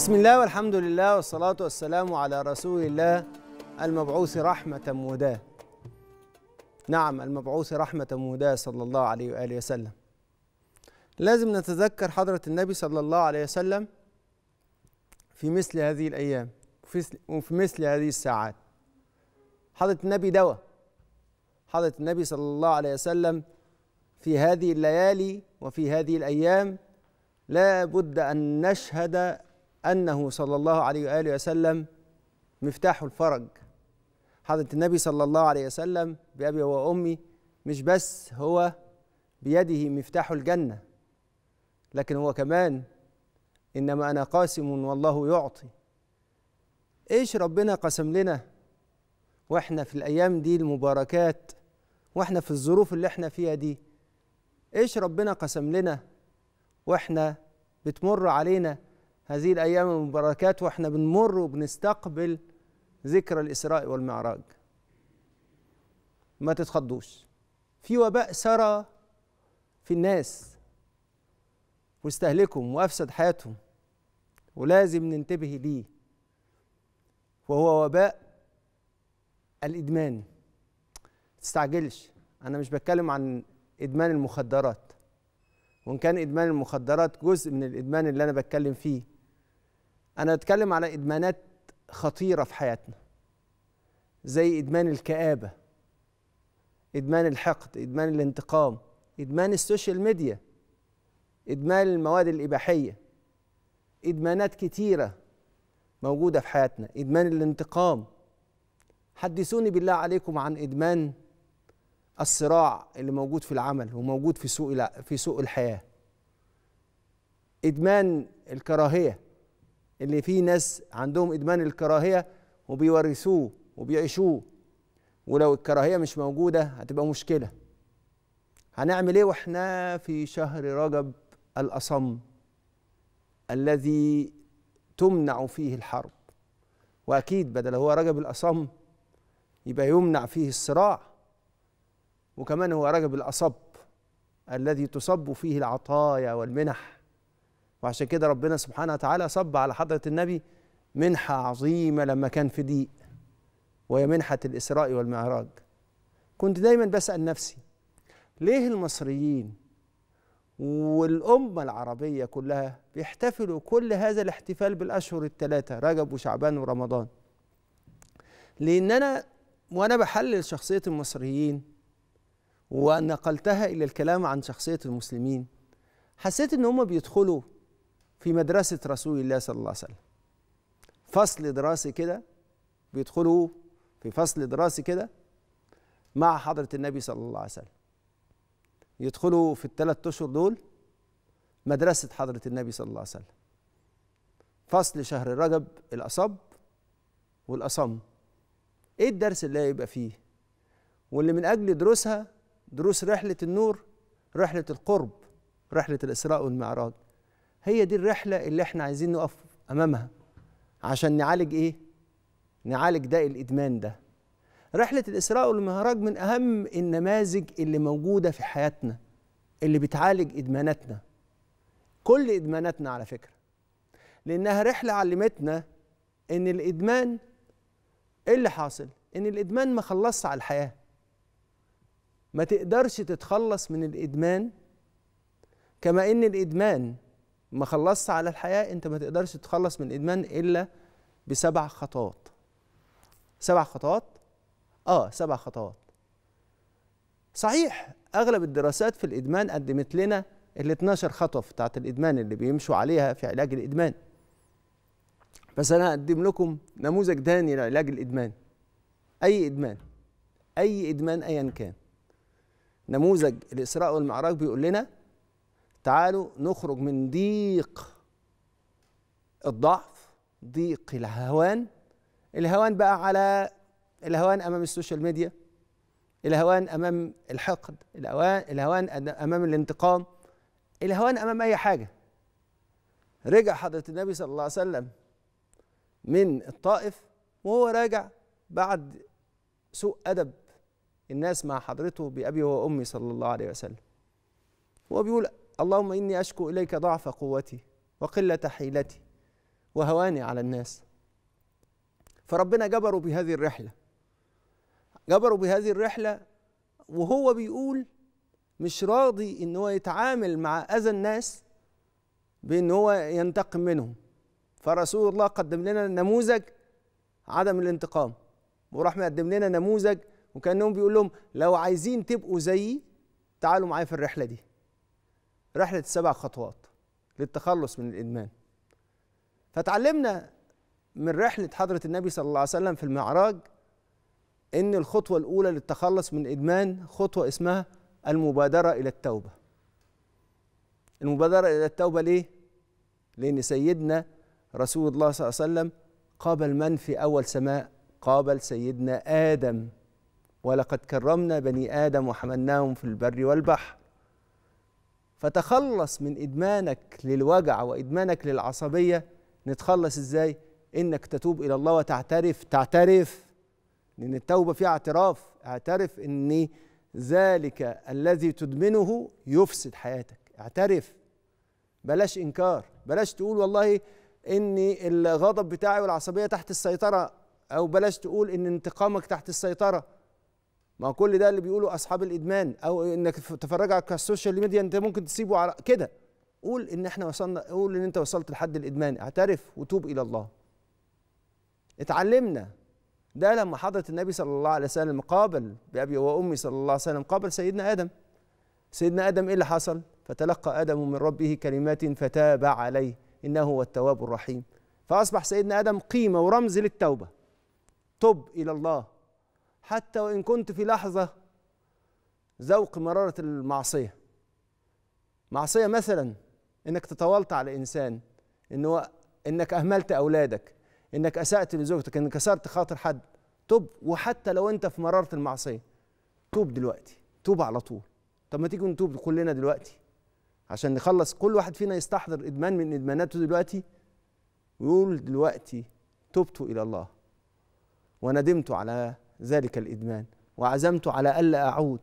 بسم الله والحمد لله والصلاة والسلام على رسول الله المبعوث رحمة موداه نعم المبعوث رحمة موداه صلى الله عليه وآله وسلم لازم نتذكر حضرة النبي صلى الله عليه وسلم في مثل هذه الأيام وفي مثل هذه الساعات حضرة النبي دواء حضرة النبي صلى الله عليه وسلم في هذه الليالي وفي هذه الأيام لا بد أن نشهد أنه صلى الله عليه وآله وسلم مفتاح الفرج حضرة النبي صلى الله عليه وسلم بأبي وأمي مش بس هو بيده مفتاح الجنة لكن هو كمان إنما أنا قاسم والله يعطي إيش ربنا قسم لنا وإحنا في الأيام دي المباركات وإحنا في الظروف اللي إحنا فيها دي إيش ربنا قسم لنا وإحنا بتمر علينا هذه الأيام المباركات وإحنا بنمر وبنستقبل ذكرى الإسراء والمعراج ما تتخضوش في وباء سرى في الناس واستهلكهم وأفسد حياتهم ولازم ننتبه ليه وهو وباء الإدمان تستعجلش أنا مش بتكلم عن إدمان المخدرات وإن كان إدمان المخدرات جزء من الإدمان اللي أنا بتكلم فيه انا بتكلم على ادمانات خطيره في حياتنا زي ادمان الكآبه ادمان الحقد ادمان الانتقام ادمان السوشيال ميديا ادمان المواد الاباحيه ادمانات كتيره موجوده في حياتنا ادمان الانتقام حدثوني بالله عليكم عن ادمان الصراع اللي موجود في العمل وموجود في سوق في سوق الحياه ادمان الكراهيه اللي فيه ناس عندهم إدمان الكراهية وبيورثوه وبيعيشوه ولو الكراهية مش موجودة هتبقى مشكلة هنعمل إيه وإحنا في شهر رجب الأصم الذي تمنع فيه الحرب وأكيد بدل هو رجب الأصم يبقى يمنع فيه الصراع وكمان هو رجب الأصب الذي تصب فيه العطايا والمنح وعشان كده ربنا سبحانه وتعالى صب على حضرة النبي منحة عظيمة لما كان في ضيق وهي منحة الإسراء والمعراج كنت دايما بسأل نفسي ليه المصريين والأمة العربية كلها بيحتفلوا كل هذا الاحتفال بالأشهر الثلاثة رجب وشعبان ورمضان لأن أنا وأنا بحلل شخصية المصريين ونقلتها إلى الكلام عن شخصية المسلمين حسيت إن هم بيدخلوا في مدرسة رسول الله صلى الله عليه وسلم فصل دراسي كده بيدخلوا في فصل دراسي كده مع حضرة النبي صلى الله عليه وسلم يدخلوا في الثلاث أشهر دول مدرسة حضرة النبي صلى الله عليه وسلم فصل شهر رجب الأصب والأصم إيه الدرس اللي هيبقى فيه واللي من أجل دروسها دروس رحلة النور رحلة القرب رحلة الإسراء والمعراج هي دي الرحله اللي احنا عايزين نقف امامها عشان نعالج ايه نعالج ده الادمان ده رحله الاسراء والمهراج من اهم النماذج اللي موجوده في حياتنا اللي بتعالج ادماناتنا كل ادماناتنا على فكره لانها رحله علمتنا ان الادمان ايه اللي حاصل ان الادمان ما خلصش على الحياه ما تقدرش تتخلص من الادمان كما ان الادمان ما خلصت على الحياه انت ما تقدرش تتخلص من الادمان الا بسبع خطوات سبع خطوات اه سبع خطوات صحيح اغلب الدراسات في الادمان قدمت لنا ال 12 خطوه بتاعت الادمان اللي بيمشوا عليها في علاج الادمان بس انا هقدم لكم نموذج تاني لعلاج الادمان اي ادمان اي ادمان ايا كان نموذج الاسراء والمعراج بيقول لنا تعالوا نخرج من ضيق الضعف ضيق الهوان الهوان بقى على الهوان امام السوشيال ميديا الهوان امام الحقد الهوان الهوان امام الانتقام الهوان امام اي حاجه رجع حضره النبي صلى الله عليه وسلم من الطائف وهو راجع بعد سوء ادب الناس مع حضرته بابي وامي صلى الله عليه وسلم هو بيقول اللهم إني أشكو إليك ضعف قوتي وقلة حيلتي وهواني على الناس فربنا جبره بهذه الرحلة جبره بهذه الرحلة وهو بيقول مش راضي إن هو يتعامل مع أذى الناس بإن هو ينتقم منهم فرسول الله قدم لنا نموذج عدم الانتقام وراح مقدم لنا نموذج وكانهم بيقول لهم لو عايزين تبقوا زيي تعالوا معايا في الرحله دي رحله السبع خطوات للتخلص من الادمان فتعلمنا من رحله حضره النبي صلى الله عليه وسلم في المعراج ان الخطوه الاولى للتخلص من الادمان خطوه اسمها المبادره الى التوبه المبادره الى التوبه ليه لان سيدنا رسول الله صلى الله عليه وسلم قابل من في اول سماء قابل سيدنا ادم ولقد كرمنا بني ادم وحملناهم في البر والبحر فتخلص من ادمانك للوجع وادمانك للعصبيه نتخلص ازاي انك تتوب الى الله وتعترف تعترف لان التوبه فيها اعتراف اعترف ان ذلك الذي تدمنه يفسد حياتك اعترف بلاش انكار بلاش تقول والله ان الغضب بتاعي والعصبيه تحت السيطره او بلاش تقول ان انتقامك تحت السيطره ما كل ده اللي بيقوله اصحاب الادمان او انك تفرج على السوشيال ميديا انت ممكن تسيبه على كده قول ان احنا وصلنا قول ان انت وصلت لحد الادمان اعترف وتوب الى الله اتعلمنا ده لما حضره النبي صلى الله عليه وسلم قابل بابي وامي صلى الله عليه وسلم قابل سيدنا ادم سيدنا ادم ايه اللي حصل فتلقى ادم من ربه كلمات فتاب عليه انه هو التواب الرحيم فاصبح سيدنا ادم قيمه ورمز للتوبه تب الى الله حتى وإن كنت في لحظة ذوق مرارة المعصية معصية مثلا إنك تطاولت على إنسان إن هو إنك أهملت أولادك إنك أسأت لزوجتك إنك كسرت خاطر حد توب وحتى لو أنت في مرارة المعصية توب دلوقتي توب على طول طب ما تيجي نتوب كلنا دلوقتي عشان نخلص كل واحد فينا يستحضر إدمان من إدماناته دلوقتي ويقول دلوقتي تبت إلى الله وندمت على ذلك الإدمان وعزمت على ألا أعود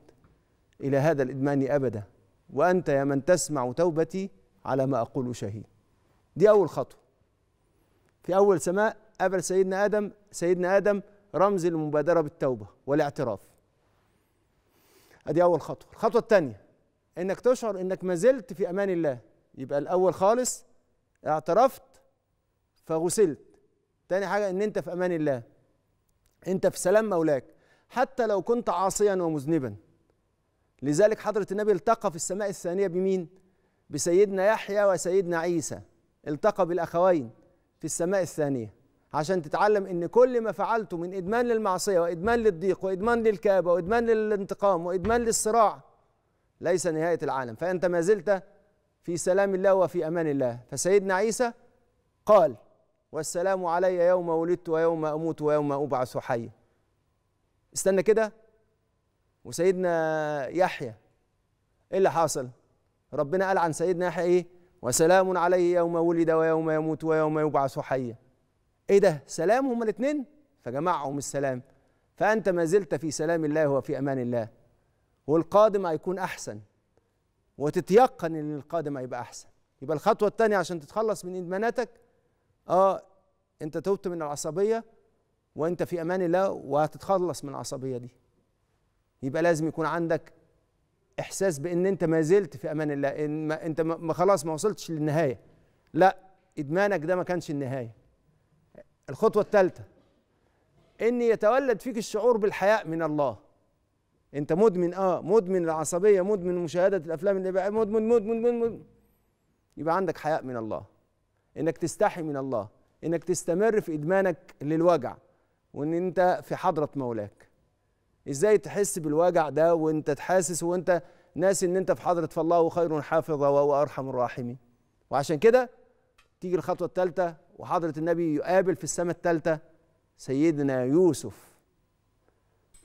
إلى هذا الإدمان أبدا وأنت يا من تسمع توبتي على ما أقول شهيد دي أول خطوة في أول سماء قبل سيدنا آدم سيدنا آدم رمز المبادرة بالتوبة والاعتراف أدي أول خطوة الخطوة الثانية إنك تشعر إنك ما زلت في أمان الله يبقى الأول خالص اعترفت فغسلت تاني حاجة إن أنت في أمان الله انت في سلام مولاك حتى لو كنت عاصيا ومذنبا لذلك حضرة النبي التقى في السماء الثانية بمين؟ بسيدنا يحيى وسيدنا عيسى التقى بالأخوين في السماء الثانية عشان تتعلم ان كل ما فعلته من ادمان للمعصيه وادمان للضيق وادمان للكابه وادمان للانتقام وادمان للصراع ليس نهايه العالم فانت ما زلت في سلام الله وفي امان الله فسيدنا عيسى قال والسلام علي يوم ولدت ويوم أموت ويوم أبعث حيا استنى كده وسيدنا يحيى ايه اللي حاصل ربنا قال عن سيدنا يحيى ايه وسلام عليه يوم ولد ويوم يموت ويوم يبعث حيا ايه ده سلام هما الاثنين فجمعهم السلام فانت ما زلت في سلام الله وفي امان الله والقادم هيكون احسن وتتيقن ان القادم هيبقى احسن يبقى الخطوه الثانيه عشان تتخلص من ادماناتك اه انت توت من العصبيه وانت في امان الله وهتتخلص من العصبيه دي يبقى لازم يكون عندك احساس بان انت ما زلت في امان الله إن ما انت ما خلاص ما وصلتش للنهايه لا ادمانك ده ما كانش النهايه الخطوه الثالثه ان يتولد فيك الشعور بالحياء من الله انت مدمن اه مدمن العصبيه مدمن مشاهده الافلام اللي بقى مدمن مدمن مدمن, مدمن. يبقى عندك حياء من الله انك تستحي من الله انك تستمر في ادمانك للوجع وان انت في حضره مولاك ازاي تحس بالوجع ده وانت تحاسس وانت ناسي ان انت في حضره فالله خير حافظ وهو ارحم الراحمين وعشان كده تيجي الخطوه الثالثه وحضره النبي يقابل في السماء الثالثه سيدنا يوسف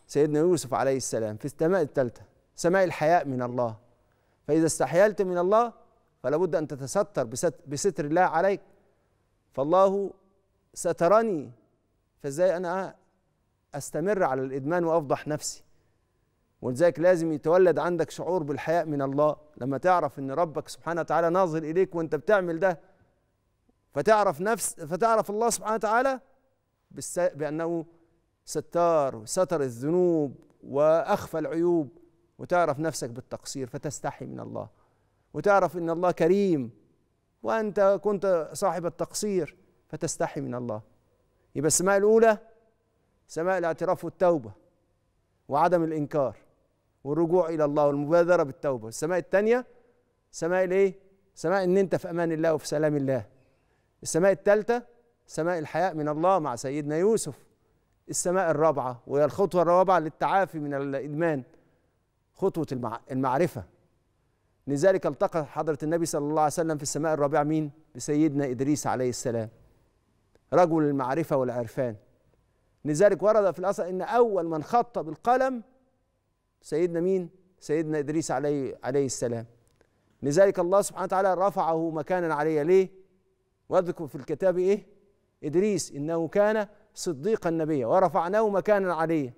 سيدنا يوسف عليه السلام في السماء الثالثه سماء الحياء من الله فاذا استحيلت من الله فلا بد ان تتستر بستر الله عليك فالله سترني فازاي انا استمر على الادمان وافضح نفسي ولذلك لازم يتولد عندك شعور بالحياء من الله لما تعرف ان ربك سبحانه وتعالى ناظر اليك وانت بتعمل ده فتعرف نفس فتعرف الله سبحانه وتعالى بانه ستار ستر الذنوب واخفى العيوب وتعرف نفسك بالتقصير فتستحي من الله وتعرف ان الله كريم وانت كنت صاحب التقصير فتستحي من الله يبقى السماء الاولى سماء الاعتراف والتوبه وعدم الانكار والرجوع الى الله والمبادره بالتوبه السماء الثانيه سماء الايه سماء ان انت في امان الله وفي سلام الله السماء الثالثه سماء الحياء من الله مع سيدنا يوسف السماء الرابعه وهي الخطوه الرابعه للتعافي من الادمان خطوه المعرفه لذلك التقى حضرة النبي صلى الله عليه وسلم في السماء الرابعة مين؟ بسيدنا إدريس عليه السلام رجل المعرفة والعرفان لذلك ورد في الأثر أن أول من خط بالقلم سيدنا مين؟ سيدنا إدريس عليه عليه السلام لذلك الله سبحانه وتعالى رفعه مكانا عليا ليه؟ واذكر في الكتاب إيه؟ إدريس إنه كان صديقا نبيا ورفعناه مكانا عليا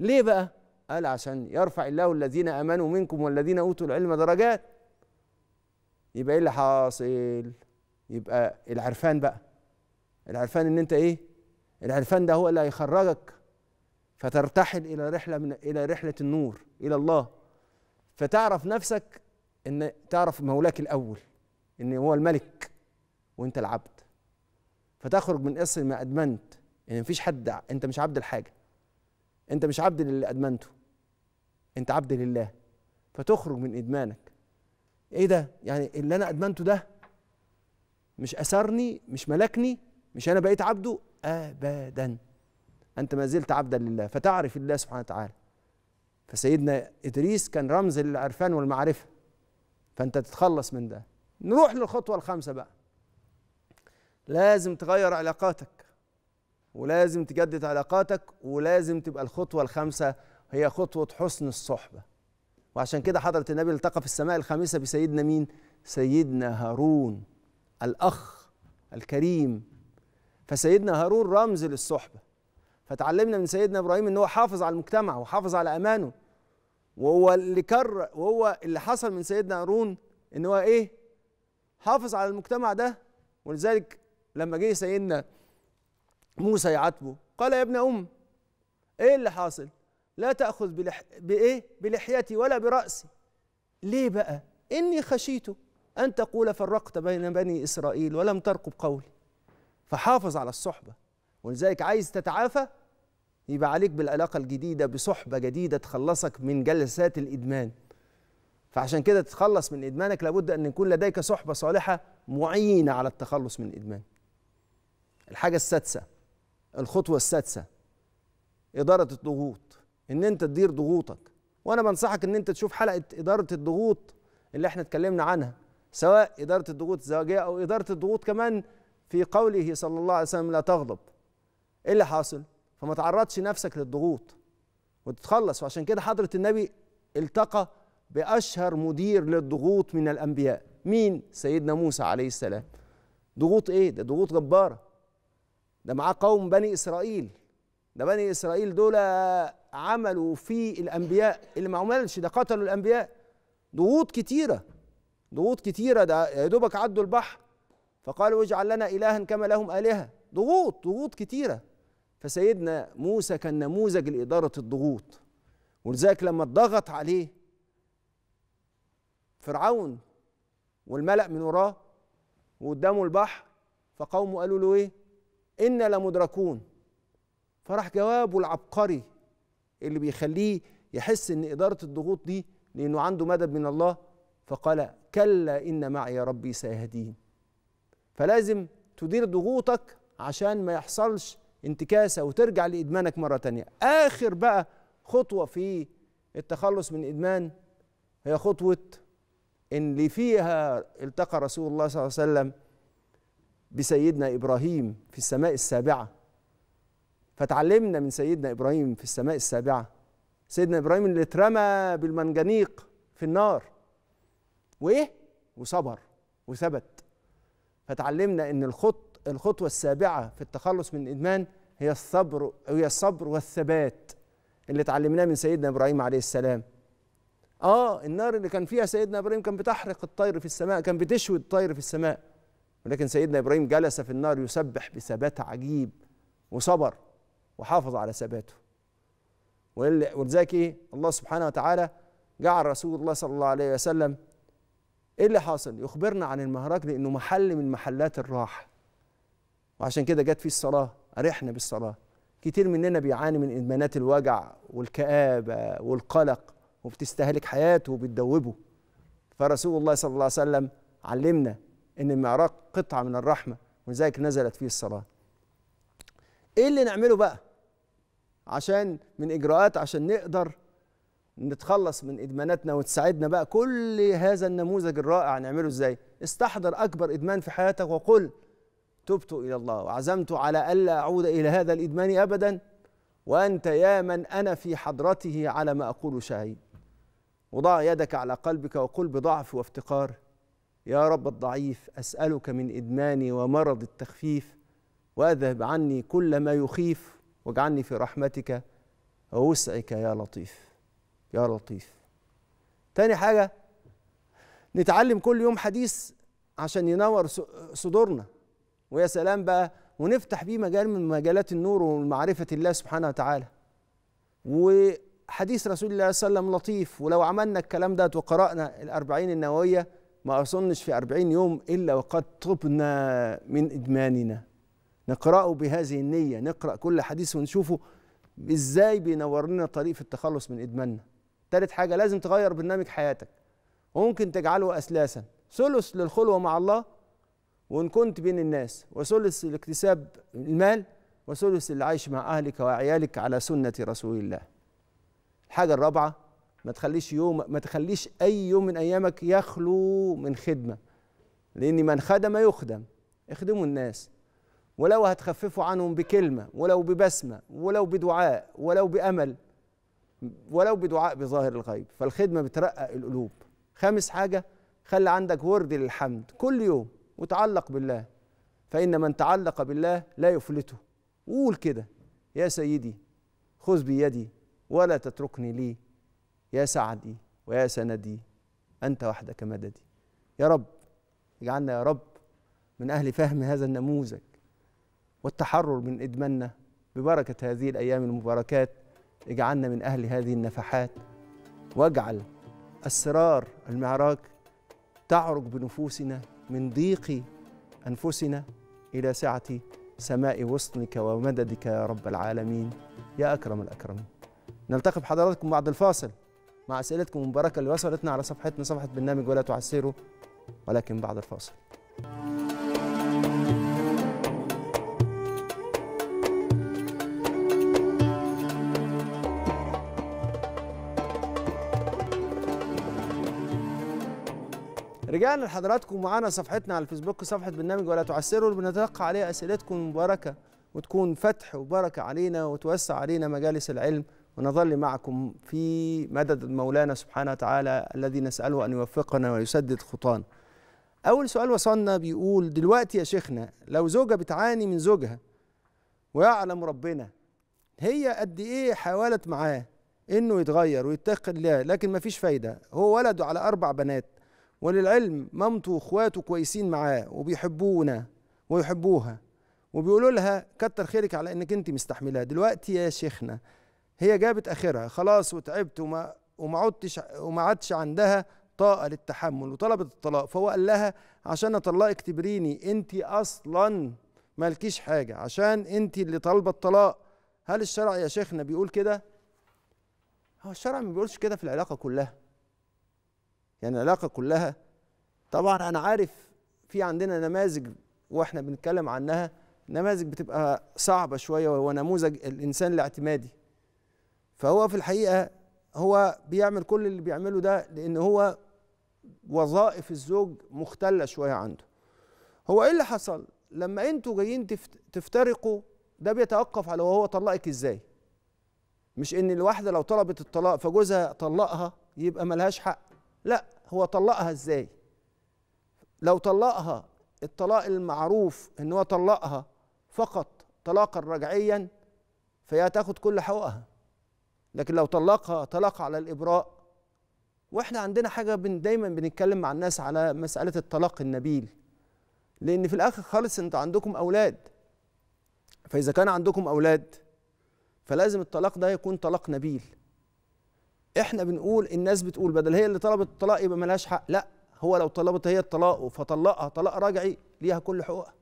ليه بقى؟ قال عشان يرفع الله الذين امنوا منكم والذين اوتوا العلم درجات يبقى ايه اللي حاصل يبقى العرفان بقى العرفان ان انت ايه العرفان ده هو اللي هيخرجك فترتحل الى رحله من الى رحله النور الى الله فتعرف نفسك ان تعرف مولاك الاول ان هو الملك وانت العبد فتخرج من قصر ما ادمنت ان مفيش حد انت مش عبد الحاجه انت مش عبد للي ادمنته انت عبد لله فتخرج من ادمانك ايه ده يعني اللي انا ادمنته ده مش اسرني مش ملكني مش انا بقيت عبده ابدا انت ما زلت عبدا لله فتعرف الله سبحانه وتعالى فسيدنا ادريس كان رمز للعرفان والمعرفه فانت تتخلص من ده نروح للخطوه الخامسه بقى لازم تغير علاقاتك ولازم تجدد علاقاتك ولازم تبقى الخطوة الخامسة هي خطوة حسن الصحبة وعشان كده حضرة النبي التقى في السماء الخامسة بسيدنا مين؟ سيدنا هارون الأخ الكريم فسيدنا هارون رمز للصحبة فتعلمنا من سيدنا إبراهيم إن هو حافظ على المجتمع وحافظ على أمانه وهو اللي كر وهو اللي حصل من سيدنا هارون إن هو إيه؟ حافظ على المجتمع ده ولذلك لما جه سيدنا موسى يعاتبه قال يا ابن أم إيه اللي حاصل لا تأخذ بلح... بإيه بلحيتي ولا برأسي ليه بقى إني خشيت أن تقول فرقت بين بني إسرائيل ولم ترقب قولي فحافظ على الصحبة ولذلك عايز تتعافى يبقى عليك بالعلاقة الجديدة بصحبة جديدة تخلصك من جلسات الإدمان فعشان كده تتخلص من إدمانك لابد أن يكون لديك صحبة صالحة معينة على التخلص من الإدمان الحاجة السادسة الخطوه السادسه اداره الضغوط ان انت تدير ضغوطك وانا بنصحك ان انت تشوف حلقه اداره الضغوط اللي احنا اتكلمنا عنها سواء اداره الضغوط الزواجيه او اداره الضغوط كمان في قوله صلى الله عليه وسلم لا تغضب ايه اللي حاصل فما تعرضش نفسك للضغوط وتتخلص وعشان كده حضره النبي التقى باشهر مدير للضغوط من الانبياء مين سيدنا موسى عليه السلام ضغوط ايه ده ضغوط جباره ده معاه قوم بني إسرائيل ده بني إسرائيل دول عملوا في الأنبياء اللي ما عملش ده قتلوا الأنبياء ضغوط كتيرة ضغوط كتيرة ده يا دوبك عدوا البحر فقالوا اجعل لنا إلها كما لهم آلهة ضغوط ضغوط كتيرة فسيدنا موسى كان نموذج لإدارة الضغوط ولذلك لما اتضغط عليه فرعون والملأ من وراه وقدامه البحر فقومه قالوا له ايه إنا لمدركون فراح جوابه العبقري اللي بيخليه يحس إن إدارة الضغوط دي لأنه عنده مدد من الله فقال كلا إن معي ربي سيهدين فلازم تدير ضغوطك عشان ما يحصلش انتكاسة وترجع لإدمانك مرة تانية آخر بقى خطوة في التخلص من إدمان هي خطوة اللي فيها التقى رسول الله صلى الله عليه وسلم بسيدنا ابراهيم في السماء السابعه فتعلمنا من سيدنا ابراهيم في السماء السابعه سيدنا ابراهيم اللي اترمى بالمنجنيق في النار وايه وصبر وثبت فتعلمنا ان الخط الخطوه السابعه في التخلص من الادمان هي الصبر هي الصبر والثبات اللي اتعلمناه من سيدنا ابراهيم عليه السلام اه النار اللي كان فيها سيدنا ابراهيم كان بتحرق الطير في السماء كان بتشوي الطير في السماء ولكن سيدنا إبراهيم جلس في النار يسبح بثبات عجيب وصبر وحافظ على ثباته ولذلك إيه الله سبحانه وتعالى جعل رسول الله صلى الله عليه وسلم ايه اللي حاصل يخبرنا عن المهرج لانه محل من محلات الراحه وعشان كده جت فيه الصلاه ارحنا بالصلاه كتير مننا بيعاني من ادمانات الوجع والكآبه والقلق وبتستهلك حياته وبتدوبه فرسول الله صلى الله عليه وسلم علمنا ان المعراق قطعه من الرحمه ولذلك نزلت فيه الصلاه ايه اللي نعمله بقى عشان من اجراءات عشان نقدر نتخلص من ادماناتنا وتساعدنا بقى كل هذا النموذج الرائع نعمله ازاي استحضر اكبر ادمان في حياتك وقل تبت الى الله وعزمت على الا اعود الى هذا الادمان ابدا وانت يا من انا في حضرته على ما اقول شهيد وضع يدك على قلبك وقل بضعف وافتقار يا رب الضعيف أسألك من إدماني ومرض التخفيف وأذهب عني كل ما يخيف واجعلني في رحمتك ووسعك يا لطيف يا لطيف تاني حاجة نتعلم كل يوم حديث عشان ينور صدورنا ويا سلام بقى ونفتح بيه مجال من مجالات النور ومعرفة الله سبحانه وتعالى وحديث رسول الله صلى الله عليه وسلم لطيف ولو عملنا الكلام ده وقرأنا الأربعين النووية ما أظنش في أربعين يوم إلا وقد طبنا من إدماننا نقرأه بهذه النية نقرأ كل حديث ونشوفه إزاي بينور لنا طريق في التخلص من إدماننا تالت حاجة لازم تغير برنامج حياتك وممكن تجعله أسلاسا ثلث للخلوة مع الله وإن كنت بين الناس وثلث لاكتساب المال وثلث للعيش مع أهلك وعيالك على سنة رسول الله الحاجة الرابعة ما تخليش يوم ما تخليش اي يوم من ايامك يخلو من خدمه لان من خدم يخدم اخدموا الناس ولو هتخففوا عنهم بكلمه ولو ببسمه ولو بدعاء ولو بامل ولو بدعاء بظاهر الغيب فالخدمه بترقق القلوب خامس حاجه خلي عندك ورد للحمد كل يوم وتعلق بالله فان من تعلق بالله لا يفلته قول كده يا سيدي خذ بيدي ولا تتركني لي يا سعدي ويا سندي أنت وحدك مددي يا رب اجعلنا يا رب من أهل فهم هذا النموذج والتحرر من إدماننا ببركة هذه الأيام المباركات اجعلنا من أهل هذه النفحات واجعل أسرار المعراج تعرج بنفوسنا من ضيق أنفسنا إلى سعة سماء وصنك ومددك يا رب العالمين يا أكرم الأكرمين نلتقي بحضراتكم بعد الفاصل مع أسئلتكم المباركة اللي وصلتنا على صفحتنا صفحة برنامج ولا تعسروا ولكن بعد الفاصل رجعنا لحضراتكم معانا صفحتنا على الفيسبوك صفحة برنامج ولا تعسروا اللي بنتلقى عليها أسئلتكم المباركة وتكون فتح وبركة علينا وتوسع علينا مجالس العلم ونظل معكم في مدد مولانا سبحانه وتعالى الذي نسأله أن يوفقنا ويسدد خطانا أول سؤال وصلنا بيقول دلوقتي يا شيخنا لو زوجة بتعاني من زوجها ويعلم ربنا هي قد إيه حاولت معاه إنه يتغير ويتقي الله لكن مفيش فايدة هو ولده على أربع بنات وللعلم مامته وإخواته كويسين معاه وبيحبونا ويحبوها وبيقولوا لها كتر خيرك على إنك أنت مستحملاه دلوقتي يا شيخنا هي جابت اخرها خلاص وتعبت وما وما عدتش وما عادش عندها طاقه للتحمل وطلبت الطلاق فهو قال لها عشان اطلقك تبريني انت اصلا مالكيش حاجه عشان انت اللي طالبه الطلاق هل الشرع يا شيخنا بيقول كده هو الشرع ما بيقولش كده في العلاقه كلها يعني العلاقه كلها طبعا انا عارف في عندنا نماذج واحنا بنتكلم عنها نماذج بتبقى صعبه شويه ونموذج الانسان الاعتمادي فهو في الحقيقه هو بيعمل كل اللي بيعمله ده لان هو وظائف الزوج مختله شويه عنده هو ايه اللي حصل لما انتوا جايين تفترقوا ده بيتوقف على هو طلقك ازاي مش ان الواحده لو طلبت الطلاق فجوزها طلقها يبقى ملهاش حق لا هو طلقها ازاي لو طلقها الطلاق المعروف ان هو طلقها فقط طلاقا رجعيا فهي هتاخد كل حقوقها لكن لو طلقها طلاق على الإبراء واحنا عندنا حاجة بن دايما بنتكلم مع الناس على مسألة الطلاق النبيل لأن في الآخر خالص أنت عندكم أولاد فإذا كان عندكم أولاد فلازم الطلاق ده يكون طلاق نبيل احنا بنقول الناس بتقول بدل هي اللي طلبت الطلاق يبقى ملهاش حق لا هو لو طلبت هي الطلاق فطلقها طلاق رجعي ليها كل حقوقها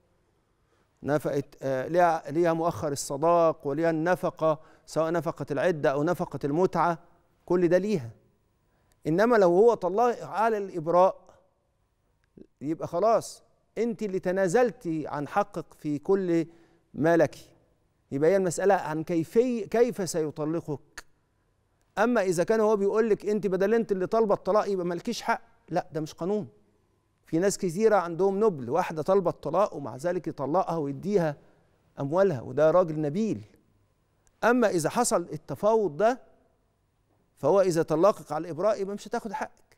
نفقت آه، ليها ليها مؤخر الصداق وليها النفقه سواء نفقة العدة أو نفقة المتعة كل ده ليها إنما لو هو طلق على الإبراء يبقى خلاص أنت اللي تنازلتي عن حقك في كل ما لك يبقى هي المسألة عن كيفي كيف سيطلقك أما إذا كان هو بيقول لك أنت بدل أنت اللي طالبة الطلاق يبقى مالكيش حق لا ده مش قانون في ناس كثيرة عندهم نبل واحدة طالبة الطلاق ومع ذلك يطلقها ويديها أموالها وده راجل نبيل اما اذا حصل التفاوض ده فهو اذا طلقك على الابراء يبقى مش هتاخد حقك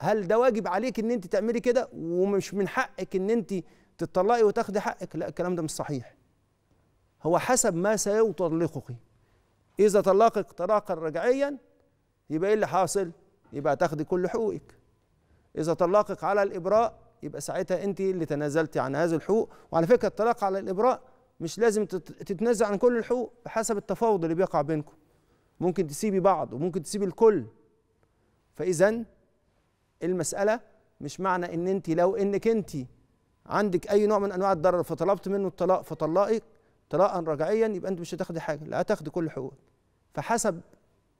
هل ده واجب عليك ان انت تعملي كده ومش من حقك ان انت تطلقي وتاخدي حقك لا الكلام ده مش صحيح هو حسب ما سيطلقك اذا طلقك طلاقا رجعيا يبقى ايه اللي حاصل يبقى هتاخدي كل حقوقك اذا طلقك على الابراء يبقى ساعتها انت اللي تنازلتي عن هذه الحقوق وعلى فكره الطلاق على الابراء مش لازم تتنزع عن كل الحقوق بحسب التفاوض اللي بيقع بينكم ممكن تسيبي بعض وممكن تسيبي الكل فاذا المساله مش معنى ان انت لو انك انت عندك اي نوع من انواع الضرر فطلبت منه الطلاق فطلقك طلاقا رجعيا يبقى انت مش هتاخدي حاجه لا هتاخدي كل حقوقك فحسب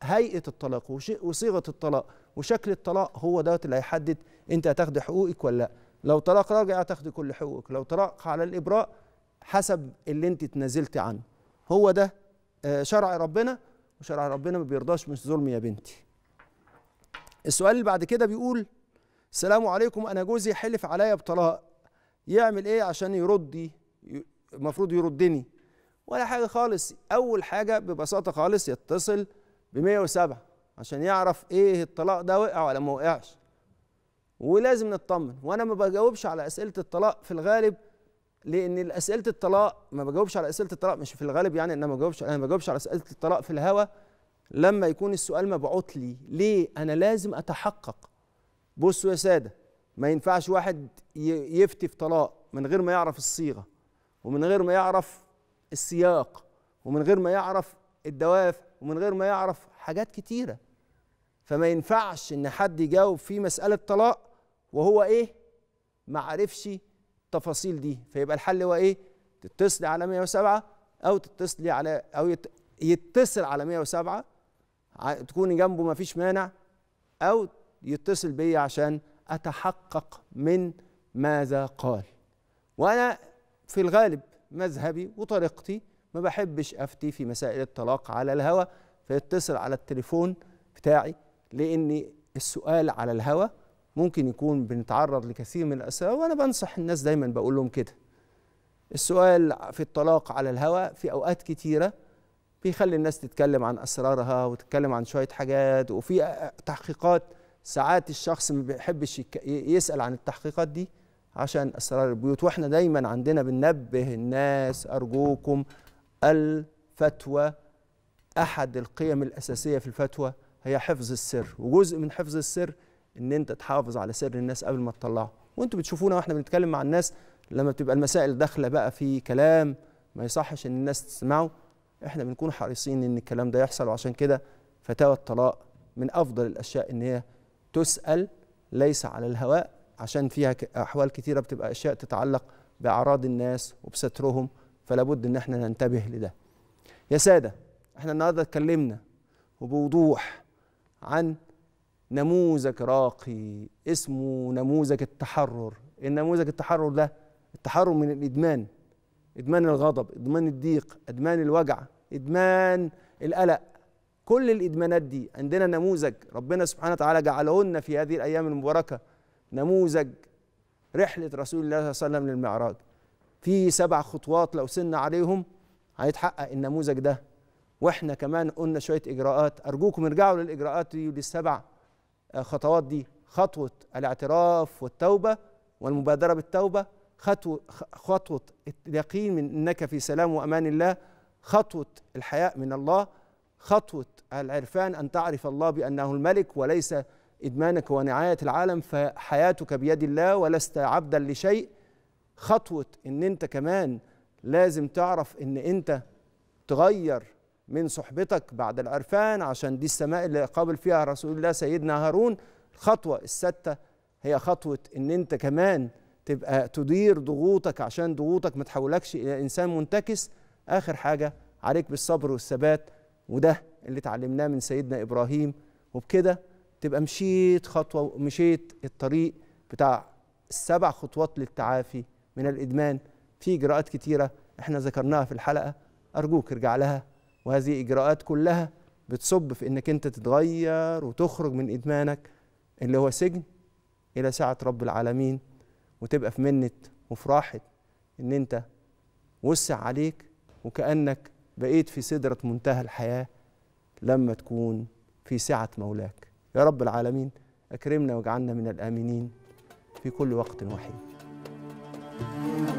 هيئه الطلاق وصيغه الطلاق وشكل الطلاق هو دوت اللي هيحدد انت هتاخدي حقوقك ولا لا لو طلاق راجع هتاخدي كل حقوقك لو طلاق على الابراء حسب اللي انت تنازلت عنه هو ده آه، شرع ربنا وشرع ربنا ما بيرضاش من ظلم يا بنتي السؤال اللي بعد كده بيقول السلام عليكم انا جوزي حلف عليا بطلاق يعمل ايه عشان يردي المفروض يردني ولا حاجه خالص اول حاجه ببساطه خالص يتصل ب 107 عشان يعرف ايه الطلاق ده وقع ولا ما وقعش ولازم نطمن وانا ما بجاوبش على اسئله الطلاق في الغالب لان اسئله الطلاق ما بجاوبش على اسئله الطلاق مش في الغالب يعني ان انا ما بجاوبش انا ما بجاوبش على اسئله الطلاق في الهوا لما يكون السؤال مبعوت لي ليه انا لازم اتحقق بصوا يا ساده ما ينفعش واحد يفتي في طلاق من غير ما يعرف الصيغه ومن غير ما يعرف السياق ومن غير ما يعرف الدوافع ومن غير ما يعرف حاجات كتيره فما ينفعش ان حد يجاوب في مساله طلاق وهو ايه ما عرفش التفاصيل دي فيبقى الحل هو ايه تتصل على 107 او تتصلي على او يتصل على 107 تكوني جنبه ما فيش مانع او يتصل بي عشان اتحقق من ماذا قال وانا في الغالب مذهبي وطريقتي ما بحبش افتي في مسائل الطلاق على الهوى فيتصل على التليفون بتاعي لان السؤال على الهوى ممكن يكون بنتعرض لكثير من الأسئلة وانا بنصح الناس دايما بقول لهم كده السؤال في الطلاق على الهواء في اوقات كتيره بيخلي الناس تتكلم عن اسرارها وتتكلم عن شويه حاجات وفي تحقيقات ساعات الشخص ما بيحبش يسال عن التحقيقات دي عشان اسرار البيوت واحنا دايما عندنا بننبه الناس ارجوكم الفتوى احد القيم الاساسيه في الفتوى هي حفظ السر وجزء من حفظ السر ان انت تحافظ على سر الناس قبل ما تطلعه وانتوا بتشوفونا واحنا بنتكلم مع الناس لما بتبقى المسائل داخله بقى في كلام ما يصحش ان الناس تسمعه احنا بنكون حريصين ان الكلام ده يحصل وعشان كده فتاوى الطلاق من افضل الاشياء ان هي تسال ليس على الهواء عشان فيها احوال كتيره بتبقى اشياء تتعلق باعراض الناس وبسترهم فلا بد ان احنا ننتبه لده يا ساده احنا النهارده اتكلمنا وبوضوح عن نموذج راقي اسمه نموذج التحرر النموذج إيه التحرر ده التحرر من الادمان ادمان الغضب ادمان الضيق ادمان الوجع ادمان القلق كل الادمانات دي عندنا نموذج ربنا سبحانه وتعالى جعله لنا في هذه الايام المباركه نموذج رحله رسول الله صلى الله عليه وسلم للمعراج في سبع خطوات لو سن عليهم هيتحقق النموذج ده واحنا كمان قلنا شويه اجراءات ارجوكم ارجعوا للاجراءات دي للسبع آه، خطوات دي خطوة الاعتراف والتوبة والمبادرة بالتوبة خطوة, خطوة اليقين من أنك في سلام وأمان الله خطوة الحياء من الله خطوة العرفان أن تعرف الله بأنه الملك وليس إدمانك ونعاية العالم فحياتك بيد الله ولست عبدا لشيء خطوة أن أنت كمان لازم تعرف أن أنت تغير من صحبتك بعد العرفان عشان دي السماء اللي قابل فيها رسول الله سيدنا هارون الخطوة الستة هي خطوة ان انت كمان تبقى تدير ضغوطك عشان ضغوطك ما تحولكش الى انسان منتكس اخر حاجة عليك بالصبر والثبات وده اللي اتعلمناه من سيدنا ابراهيم وبكده تبقى مشيت خطوة ومشيت الطريق بتاع السبع خطوات للتعافي من الادمان في اجراءات كتيرة احنا ذكرناها في الحلقة ارجوك ارجع لها وهذه إجراءات كلها بتصب في إنك أنت تتغير وتخرج من إدمانك اللي هو سجن إلى سعة رب العالمين وتبقى في منة وفي راحة إن أنت وسع عليك وكأنك بقيت في سدرة منتهى الحياة لما تكون في سعة مولاك يا رب العالمين أكرمنا واجعلنا من الآمنين في كل وقت وحيد thank you